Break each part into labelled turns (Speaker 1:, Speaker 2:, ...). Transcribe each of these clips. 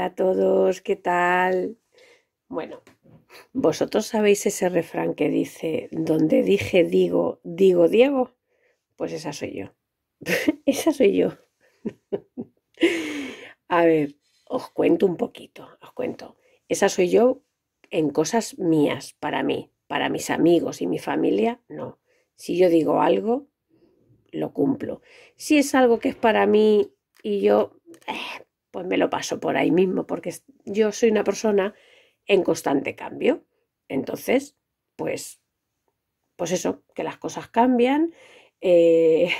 Speaker 1: a todos, ¿qué tal? Bueno, vosotros sabéis ese refrán que dice, donde dije digo, digo Diego, pues esa soy yo. esa soy yo. a ver, os cuento un poquito, os cuento. Esa soy yo en cosas mías, para mí, para mis amigos y mi familia, no. Si yo digo algo, lo cumplo. Si es algo que es para mí y yo, eh, pues me lo paso por ahí mismo, porque yo soy una persona en constante cambio. Entonces, pues, pues eso, que las cosas cambian. Eh,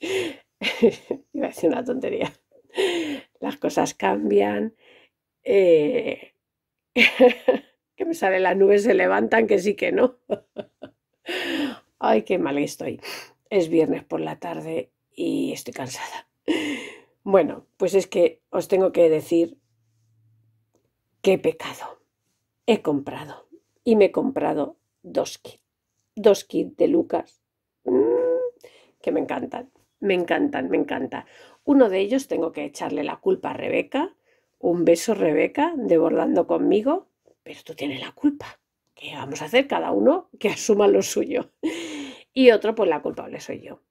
Speaker 1: iba a decir una tontería. Las cosas cambian. Eh, que me sale las nubes, se levantan, que sí, que no. Ay, qué mal estoy. Es viernes por la tarde y estoy cansada. Bueno, pues es que os tengo que decir qué pecado. He comprado y me he comprado dos kits. Dos kits de Lucas mm, que me encantan, me encantan, me encanta. Uno de ellos tengo que echarle la culpa a Rebeca. Un beso, Rebeca, de bordando conmigo. Pero tú tienes la culpa. ¿Qué vamos a hacer? Cada uno que asuma lo suyo. Y otro, pues la culpable soy yo.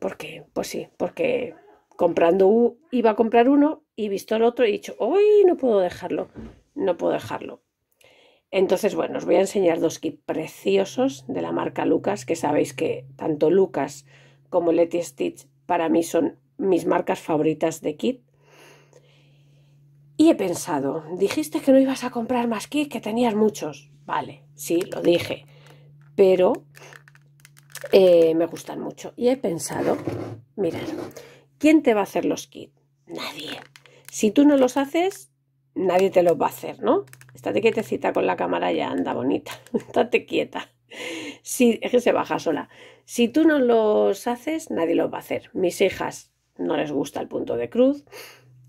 Speaker 1: ¿Por Pues sí, porque comprando, iba a comprar uno y visto el otro y he dicho, hoy no puedo dejarlo, no puedo dejarlo. Entonces, bueno, os voy a enseñar dos kits preciosos de la marca Lucas, que sabéis que tanto Lucas como Letty Stitch para mí son mis marcas favoritas de kit. Y he pensado, dijiste que no ibas a comprar más kits, que tenías muchos. Vale, sí, lo dije, pero eh, me gustan mucho. Y he pensado, mirad, ¿Quién te va a hacer los kits? Nadie. Si tú no los haces, nadie te los va a hacer, ¿no? Estate quietecita con la cámara ya, anda bonita, estate quieta. Si, es que se baja sola. Si tú no los haces, nadie los va a hacer. Mis hijas no les gusta el punto de cruz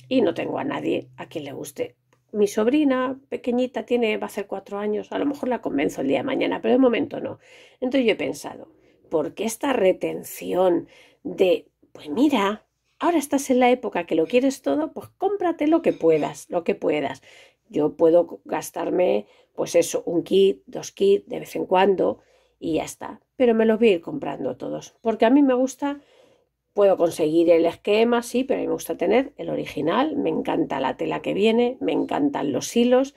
Speaker 1: y no tengo a nadie a quien le guste. Mi sobrina pequeñita tiene, va a ser cuatro años, a lo mejor la convenzo el día de mañana, pero de momento no. Entonces yo he pensado, ¿por qué esta retención de, pues mira, ahora estás en la época que lo quieres todo, pues cómprate lo que puedas, lo que puedas. Yo puedo gastarme, pues eso, un kit, dos kits de vez en cuando y ya está. Pero me los voy a ir comprando todos, porque a mí me gusta, puedo conseguir el esquema, sí, pero a mí me gusta tener el original, me encanta la tela que viene, me encantan los hilos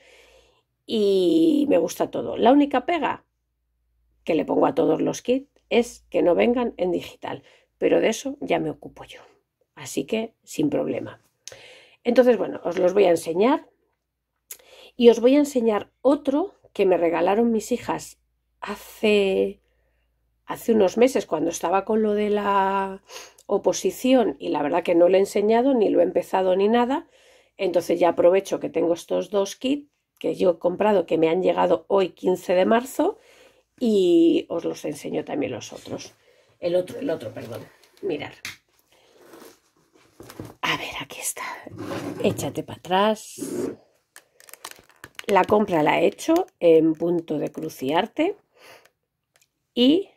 Speaker 1: y me gusta todo. La única pega que le pongo a todos los kits es que no vengan en digital, pero de eso ya me ocupo yo. Así que sin problema. Entonces, bueno, os los voy a enseñar. Y os voy a enseñar otro que me regalaron mis hijas hace, hace unos meses cuando estaba con lo de la oposición y la verdad que no lo he enseñado ni lo he empezado ni nada. Entonces ya aprovecho que tengo estos dos kits que yo he comprado que me han llegado hoy 15 de marzo y os los enseño también los otros. El otro, el otro, perdón. Mirar. A ver, aquí está. Échate para atrás. La compra la he hecho en punto de cruciarte. Y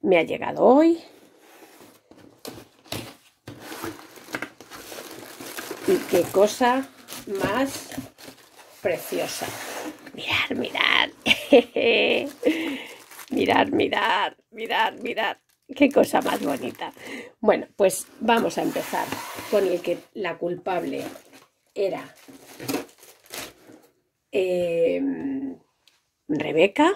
Speaker 1: me ha llegado hoy. Y qué cosa más preciosa. Mirad, mirad. mirad, mirad, mirad, mirad. Qué cosa más bonita. Bueno, pues vamos a empezar con el que la culpable era em, Rebeca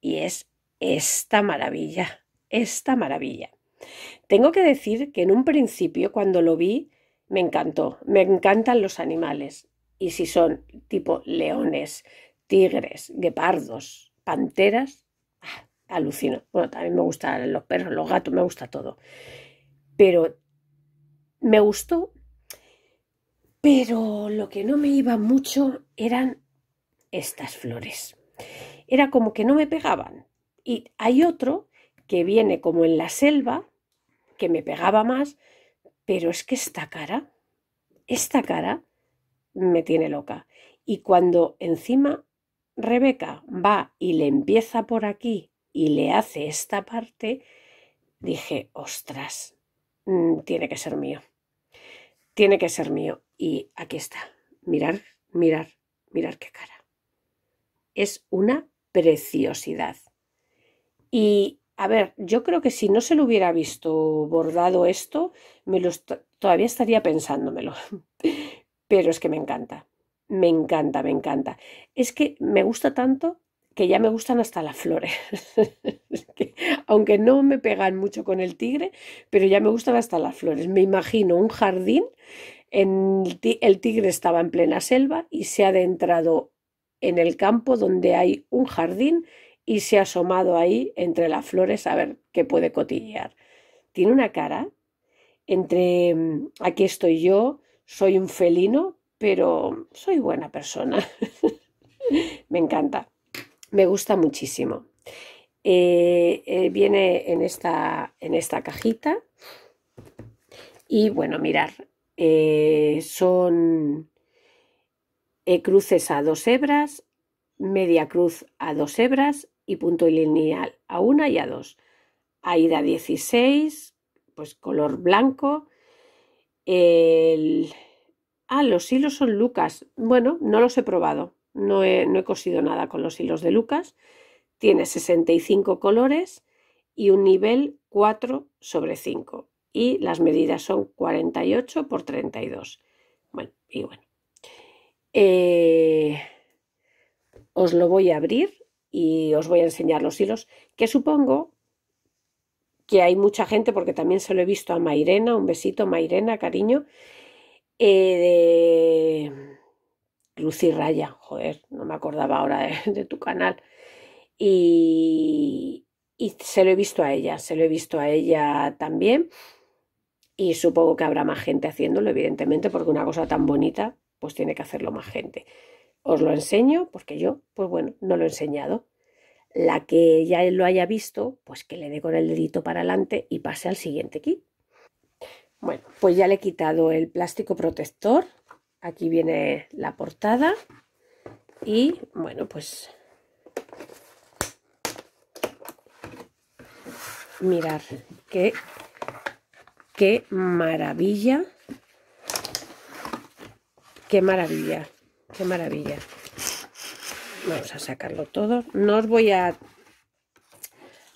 Speaker 1: y es esta maravilla, esta maravilla. Tengo que decir que en un principio cuando lo vi me encantó, me encantan los animales y si son tipo leones, tigres, guepardos, panteras, alucino. Bueno, también me gustan los perros, los gatos, me gusta todo. Pero me gustó, pero lo que no me iba mucho eran estas flores. Era como que no me pegaban. Y hay otro que viene como en la selva, que me pegaba más, pero es que esta cara, esta cara me tiene loca. Y cuando encima Rebeca va y le empieza por aquí y le hace esta parte, dije, ostras, mm, tiene que ser mío, tiene que ser mío. Y aquí está, mirar, mirar, mirar qué cara. Es una preciosidad. Y a ver, yo creo que si no se lo hubiera visto bordado esto, me lo todavía estaría pensándomelo. Pero es que me encanta, me encanta, me encanta. Es que me gusta tanto que ya me gustan hasta las flores. Aunque no me pegan mucho con el tigre, pero ya me gustan hasta las flores. Me imagino un jardín, el tigre estaba en plena selva y se ha adentrado en el campo donde hay un jardín y se ha asomado ahí entre las flores a ver qué puede cotillear. Tiene una cara entre mm, aquí estoy yo, soy un felino, pero soy buena persona. Me encanta me gusta muchísimo. Eh, eh, viene en esta, en esta cajita y bueno, mirar, eh, son cruces a dos hebras, media cruz a dos hebras y punto lineal a una y a dos. Aida 16, pues color blanco. Ah, los hilos son Lucas. Bueno, no los he probado no he, cosido nada con los hilos de Lucas. Tiene 65 colores y un nivel 4 sobre 5. Y las medidas son 48 por 32. Bueno, y bueno. Eh, os lo voy a abrir y os voy a enseñar los hilos, que supongo que hay mucha gente, porque también se lo he visto a Mairena, un besito Mairena, cariño, eh, Lucy Raya, joder, no me acordaba ahora de, tu canal. Y, y, se lo he visto a ella, se lo he visto a ella también. Y supongo que habrá más gente haciéndolo, evidentemente, porque una cosa tan bonita, pues tiene que hacerlo más gente. Os lo enseño, porque yo, pues bueno, no lo he enseñado. La que ya lo haya visto, pues que le dé con el dedito para adelante y pase al siguiente kit. Bueno, pues ya le he quitado el plástico protector, Aquí viene la portada. Y bueno, pues mirar qué, qué maravilla. Qué maravilla, qué maravilla. Vamos a sacarlo todo. No os voy a,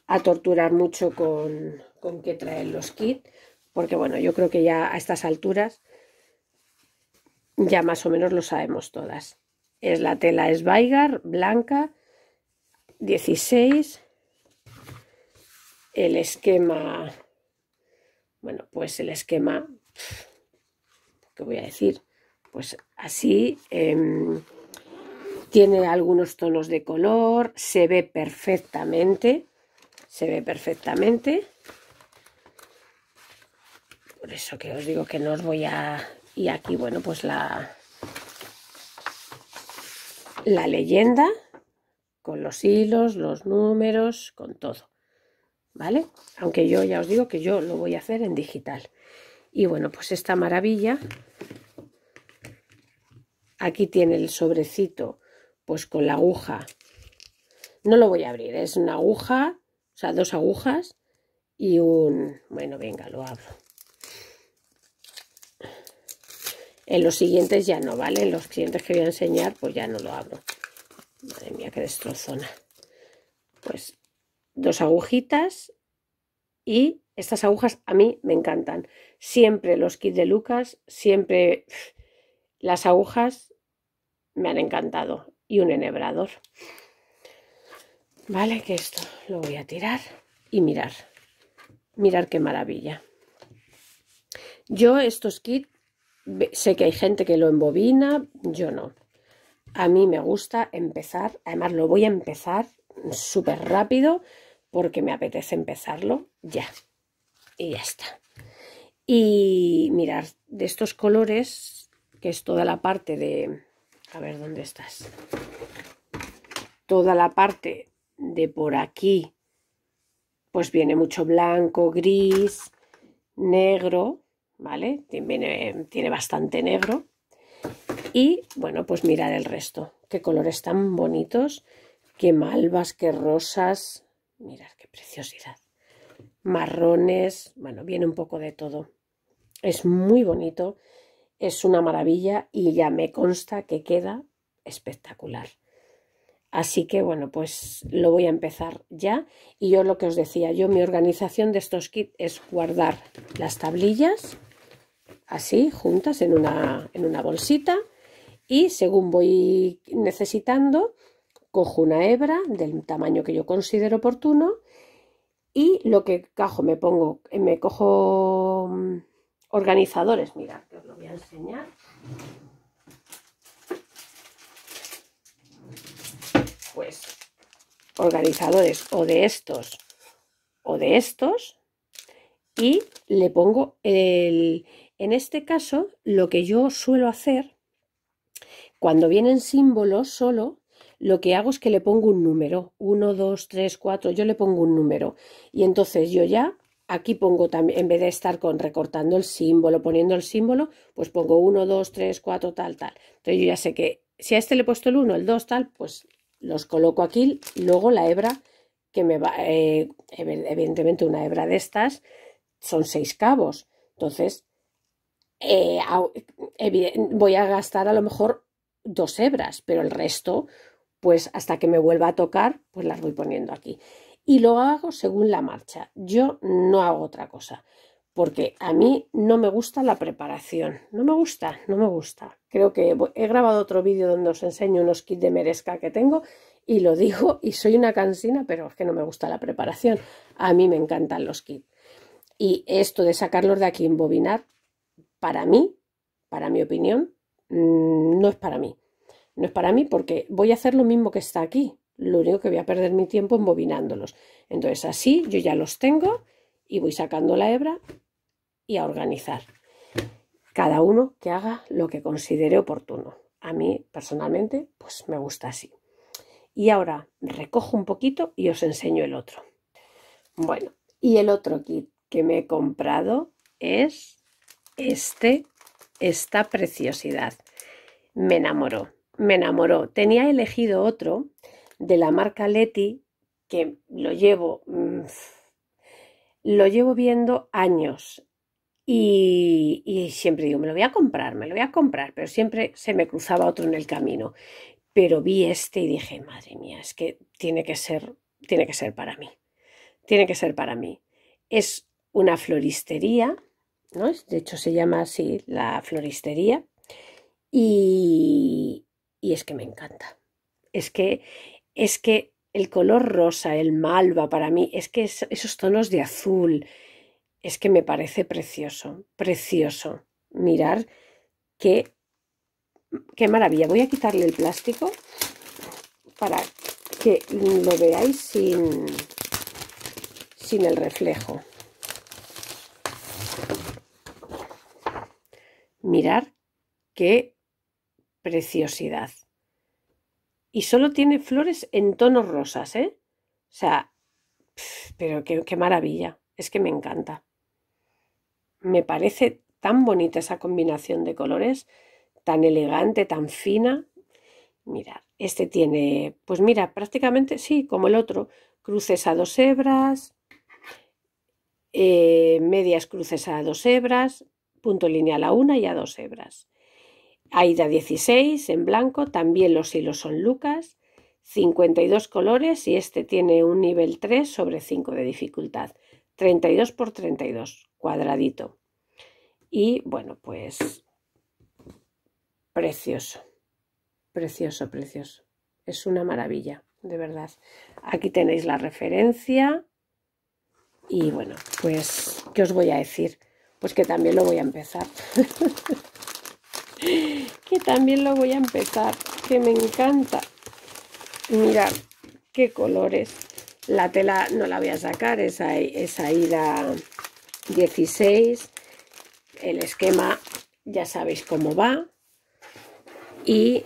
Speaker 1: a torturar mucho con, con qué traen los kits, porque bueno, yo creo que ya a estas alturas ya más o menos lo sabemos todas. Es la tela Sveigar, blanca, 16. El esquema, bueno, pues el esquema, ¿qué voy a decir? Pues así, em, tiene algunos tonos de color, se ve perfectamente, se ve perfectamente. Por eso que os digo que no os voy a y aquí, bueno, pues la, la leyenda con los hilos, los números, con todo. ¿Vale? Aunque yo ya os digo que yo lo voy a hacer en digital. Y bueno, pues esta maravilla. Aquí tiene el sobrecito, pues con la aguja. No lo voy a abrir, es una aguja, o sea, dos agujas y un... Bueno, venga, lo abro. En los siguientes ya no, ¿vale? En los siguientes que voy a enseñar, pues ya no lo abro. Madre mía, qué destrozona. Pues dos agujitas y estas agujas a mí me encantan. Siempre los kits de Lucas, siempre las agujas me han encantado. Y un enhebrador. Vale, que esto lo voy a tirar y mirar. Mirar qué maravilla. Yo estos kits sé que hay gente que lo embobina, yo no. A mí me gusta empezar, además lo voy a empezar súper rápido porque me apetece empezarlo ya. Y ya está. Y mirar de estos colores, que es toda la parte de... A ver, ¿dónde estás? Toda la parte de por aquí, pues viene mucho blanco, gris, negro, ¿vale? Tiene, bastante negro. Y bueno, pues mirar el resto. Qué colores tan bonitos, qué malvas, qué rosas. Mirad qué preciosidad. Marrones, bueno, viene un poco de todo. Es muy bonito, es una maravilla y ya me consta que queda espectacular. Así que bueno, pues lo voy a empezar ya. Y yo lo que os decía, yo mi organización de estos kits es guardar las tablillas así, juntas en una, bolsita. Y según voy necesitando, cojo una hebra del tamaño que yo considero oportuno y lo que cajo, me pongo, me cojo mm, organizadores, mirad, que os lo voy a enseñar. Pues organizadores o de estos o de estos y le pongo el, en este caso, lo que yo suelo hacer, cuando vienen símbolos solo, lo que hago es que le pongo un número, 1, 2, 3, 4, yo le pongo un número. Y entonces yo ya aquí pongo también, en vez de estar con recortando el símbolo, poniendo el símbolo, pues pongo 1, 2, 3, 4, tal, tal. Entonces yo ya sé que si a este le he puesto el 1, el 2, tal, pues los coloco aquí, luego la hebra que me va, eh, evidentemente una hebra de estas son seis cabos, entonces eh, voy a gastar a lo mejor dos hebras, pero el resto, pues hasta que me vuelva a tocar, pues las voy poniendo aquí. Y lo hago según la marcha. Yo no hago otra cosa, porque a mí no me gusta la preparación. No me gusta, no me gusta. Creo que he grabado otro vídeo donde os enseño unos kits de merezca que tengo y lo digo y soy una cansina, pero es que no me gusta la preparación. A mí me encantan los kits. Y esto de sacarlos de aquí, embobinar, para mí, para mi opinión, mm, no es para mí. No es para mí porque voy a hacer lo mismo que está aquí. Lo único que voy a perder mi tiempo embobinándolos. Entonces así yo ya los tengo y voy sacando la hebra y a organizar. Cada uno que haga lo que considere oportuno. A mí personalmente pues me gusta así. Y ahora recojo un poquito y os enseño el otro. Bueno, y el otro kit que me he comprado es este, esta preciosidad. Me enamoró, me enamoró. Tenía elegido otro de la marca Leti que lo llevo, mm, lo llevo viendo años y, y, siempre digo, me lo voy a comprar, me lo voy a comprar, pero siempre se me cruzaba otro en el camino. Pero vi este y dije, madre mía, es que tiene que ser, tiene que ser para mí, tiene que ser para mí. Es una floristería de hecho se llama así la floristería. Y, es que me encanta. Es que, es que el color rosa, el malva para mí, es que esos tonos de azul, es que me parece precioso, precioso. Mirar qué, qué maravilla. Voy a quitarle el plástico para que lo veáis sin, sin el reflejo. mirar qué preciosidad. Y solo tiene flores en tonos rosas, ¿eh? O sea, pero qué, maravilla. Es que me encanta. Me parece tan bonita esa combinación de colores, tan elegante, tan fina. Mirad, este tiene, pues mira, prácticamente, sí, como el otro, cruces a dos hebras, eh, medias cruces a dos hebras, punto lineal a una y a dos hebras. Aida 16 en blanco, también los hilos son Lucas, 52 colores y este tiene un nivel 3 sobre 5 de dificultad, 32 por 32, cuadradito. Y bueno, pues precioso, precioso, precioso. Es una maravilla, de verdad. Aquí tenéis la referencia y bueno, pues, ¿qué os voy a decir? pues que también lo voy a empezar. que también lo voy a empezar, que me encanta. Mirad qué colores. La tela no la voy a sacar, esa ahí, es 16. El esquema ya sabéis cómo va. Y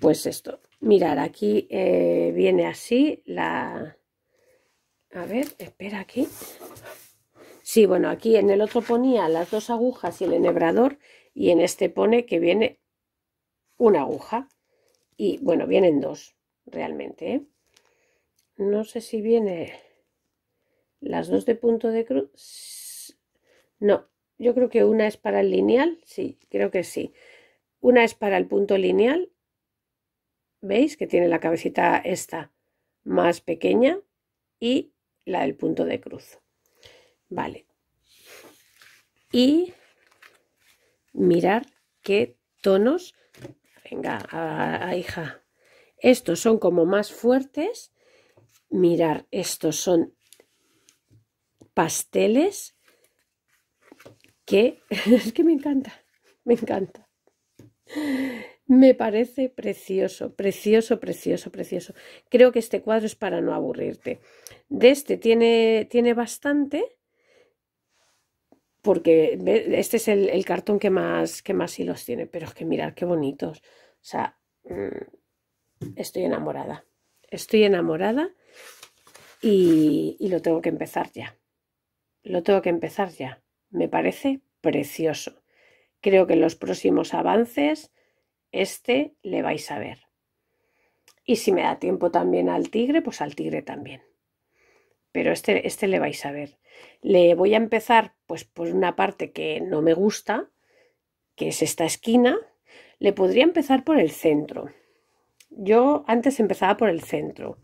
Speaker 1: pues esto. Mirad, aquí eh, viene así la... A ver, espera aquí. Sí, bueno, aquí en el otro ponía las dos agujas y el enhebrador y en este pone que viene una aguja y bueno, vienen dos realmente. ¿eh? No sé si viene las dos de punto de cruz. No, yo creo que una es para el lineal, sí, creo que sí. Una es para el punto lineal, ¿veis? Que tiene la cabecita esta más pequeña y la del punto de cruz. Vale. Y mirar qué tonos. Venga, a, hija. Estos son como más fuertes. Mirar, estos son pasteles que es que me encanta, me encanta. Me parece precioso, precioso, precioso, precioso. Creo que este cuadro es para no aburrirte. De este tiene bastante porque este es el, cartón que más, que más hilos tiene, pero es que mirad qué bonitos. O sea, mm, estoy enamorada. Estoy enamorada y lo tengo que empezar ya. Lo tengo que empezar ya. Me parece precioso. Creo que en los próximos avances este le vais a ver. Y si me da tiempo también al tigre, pues al tigre también pero este, este le vais a ver. Le voy a empezar pues por una parte que no me gusta, que es esta esquina. Le podría empezar por el centro. Yo antes empezaba por el centro,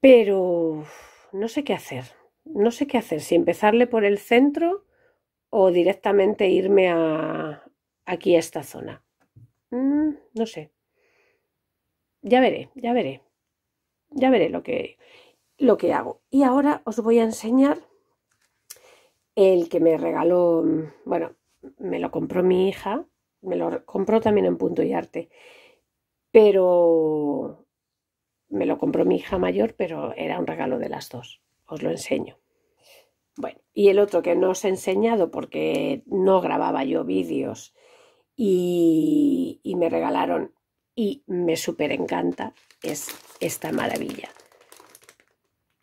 Speaker 1: pero no sé qué hacer. No sé qué hacer, si empezarle por el centro o directamente irme a, aquí a esta zona. Mm, no sé. Ya veré, ya veré. Ya veré lo que, lo que hago. Y ahora os voy a enseñar el que me regaló, bueno, me lo compró mi hija, me lo compró también en punto y arte, pero me lo compró mi hija mayor, pero era un regalo de las dos. Os lo enseño. Bueno, y el otro que no os he enseñado porque no grababa yo vídeos y, y me regalaron y me súper encanta es esta maravilla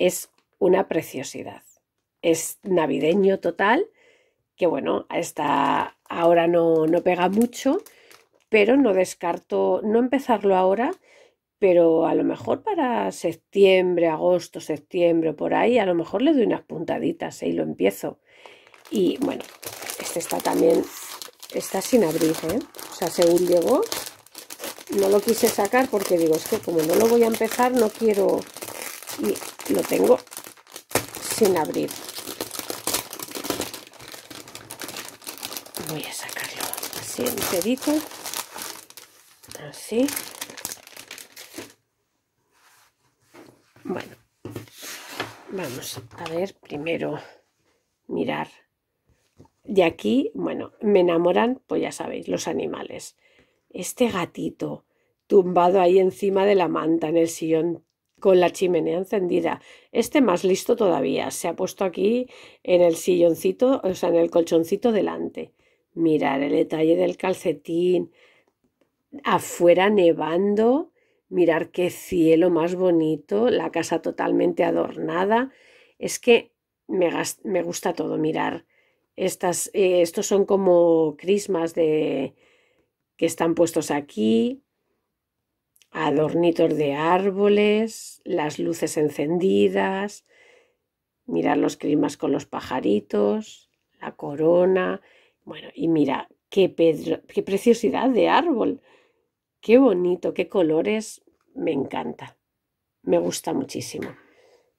Speaker 1: es una preciosidad. Es navideño total, que bueno, hasta ahora no, pega mucho, pero no descarto no empezarlo ahora, pero a lo mejor para septiembre, agosto, septiembre, por ahí, a lo mejor le doy unas puntaditas y lo empiezo. Y bueno, este está también, está sin abrir, ¿eh? O sea, según llegó, no lo quise sacar porque digo, es que como no lo voy a empezar, no quiero y lo tengo sin abrir voy a sacarlo así pedito así bueno vamos a ver primero mirar de aquí bueno me enamoran pues ya sabéis los animales este gatito tumbado ahí encima de la manta en el sillón con la chimenea encendida. Este más listo todavía, se ha puesto aquí en el silloncito, o sea, en el colchoncito delante. Mirar el detalle del calcetín. Afuera nevando, mirar qué cielo más bonito, la casa totalmente adornada. Es que me, me gusta todo mirar. Estas, eh, estos son como crismas de, que están puestos aquí, adornitos de árboles, las luces encendidas, mirar los climas con los pajaritos, la corona. Bueno, y mira, qué, qué preciosidad de árbol, qué bonito, qué colores, me encanta, me gusta muchísimo.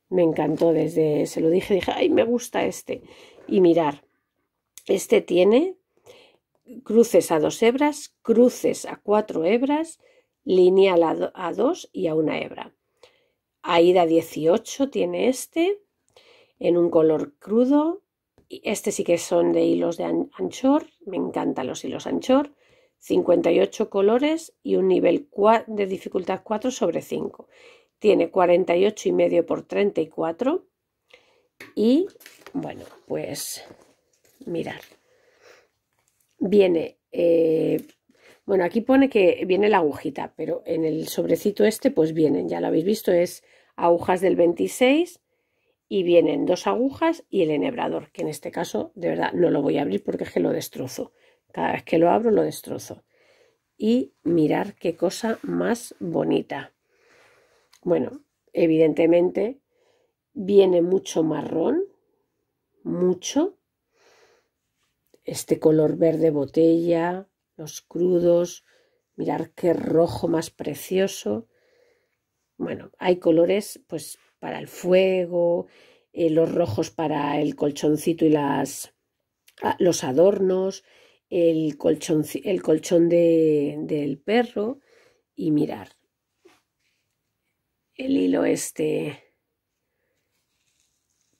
Speaker 1: Me encantó desde, se lo dije, dije, ay, me gusta este. Y mirar, este tiene cruces a dos hebras, cruces a cuatro hebras, lineal a 2 y a una hebra. Aida 18 tiene este en un color crudo. Este sí que son de hilos de anchor, me encantan los hilos anchor. 58 colores y un nivel de dificultad 4 sobre 5. Tiene 48 y medio por 34 y bueno, pues mirar. Viene eh, bueno, aquí pone que viene la agujita, pero en el sobrecito este pues vienen, ya lo habéis visto, es agujas del 26 y vienen dos agujas y el enhebrador, que en este caso de verdad no lo voy a abrir porque es que lo destrozo. Cada vez que lo abro lo destrozo. Y mirar qué cosa más bonita. Bueno, evidentemente viene mucho marrón, mucho. Este color verde botella, los crudos, mirar qué rojo más precioso. Bueno, hay colores pues para el fuego, eh, los rojos para el colchoncito y las, ah, los adornos, el, colchón el colchón del perro y mirar el hilo este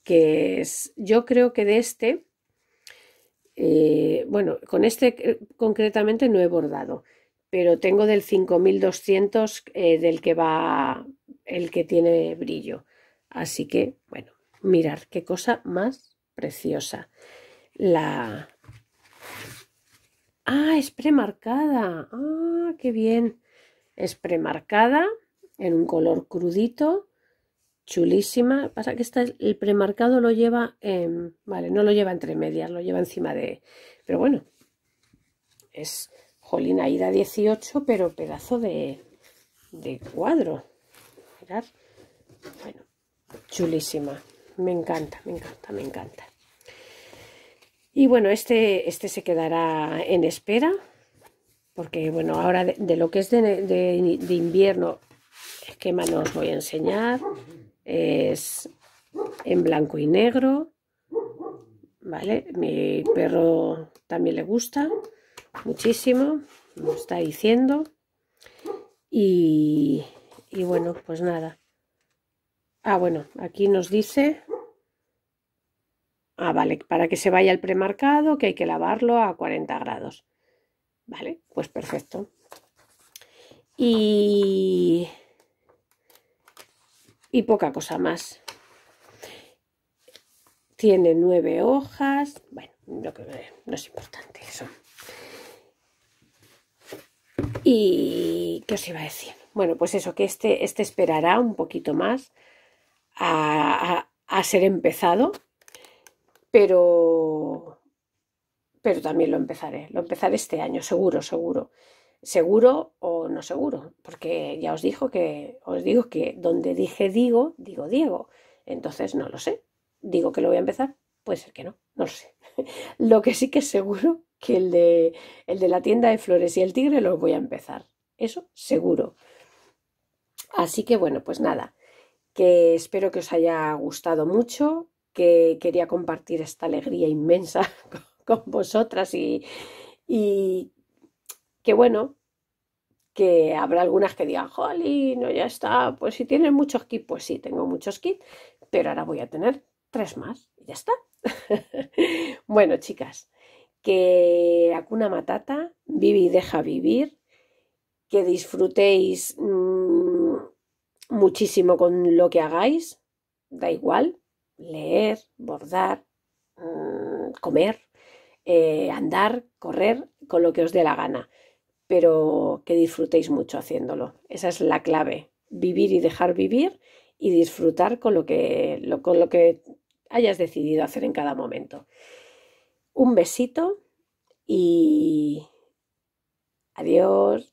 Speaker 1: que es yo creo que de este eh, bueno, con este eh, concretamente no he bordado, pero tengo del 5200 eh, del que va el que tiene brillo. Así que, bueno, mirar qué cosa más preciosa. La. Ah, es premarcada. Ah, qué bien. Es premarcada en un color crudito chulísima. Pasa que está el premarcado lo lleva, vale, no lo lleva entre medias, lo lleva encima de... Pero bueno, es jolina ida 18, pero pedazo de, de cuadro. Mirad, bueno, chulísima. Me encanta, me encanta, me encanta. Y bueno, este, este se quedará en espera, porque bueno, ahora de, lo que es de, de, de invierno, esquema no os voy a enseñar es en blanco y negro. ¿Vale? Mi perro también le gusta muchísimo, Lo está diciendo. Y, y bueno, pues nada. Ah, bueno, aquí nos dice... Ah, vale, para que se vaya el premarcado, que hay que lavarlo a 40 grados. Vale, pues perfecto. Y y poca cosa más. Tiene nueve hojas, bueno, no eh, es importante eso. ¿Y qué os iba a decir? Bueno, pues eso, que este, este esperará un poquito más a, ser empezado, pero, pero también lo empezaré, lo empezaré este año, seguro, seguro seguro o no seguro, porque ya os dijo que os digo que donde dije digo, digo Diego, entonces no lo sé. Digo que lo voy a empezar, puede ser que no, no lo sé. lo que sí que es seguro que el de el de la tienda de flores y el tigre lo voy a empezar. Eso seguro. Así que bueno, pues nada, que espero que os haya gustado mucho, que quería compartir esta alegría inmensa con, vosotras y, y que bueno, que habrá algunas que digan, jolín, no, ya está, pues si tienes muchos kits, pues sí, tengo muchos kits, pero ahora voy a tener tres más y ya está. bueno, chicas, que Hakuna Matata, vive y deja vivir, que disfrutéis mm, muchísimo con lo que hagáis, da igual, leer, bordar, mm, comer, eh, andar, correr, con lo que os dé la gana pero que disfrutéis mucho haciéndolo. Esa es la clave, vivir y dejar vivir y disfrutar con lo que, con lo que hayas decidido hacer en cada momento. Un besito y adiós.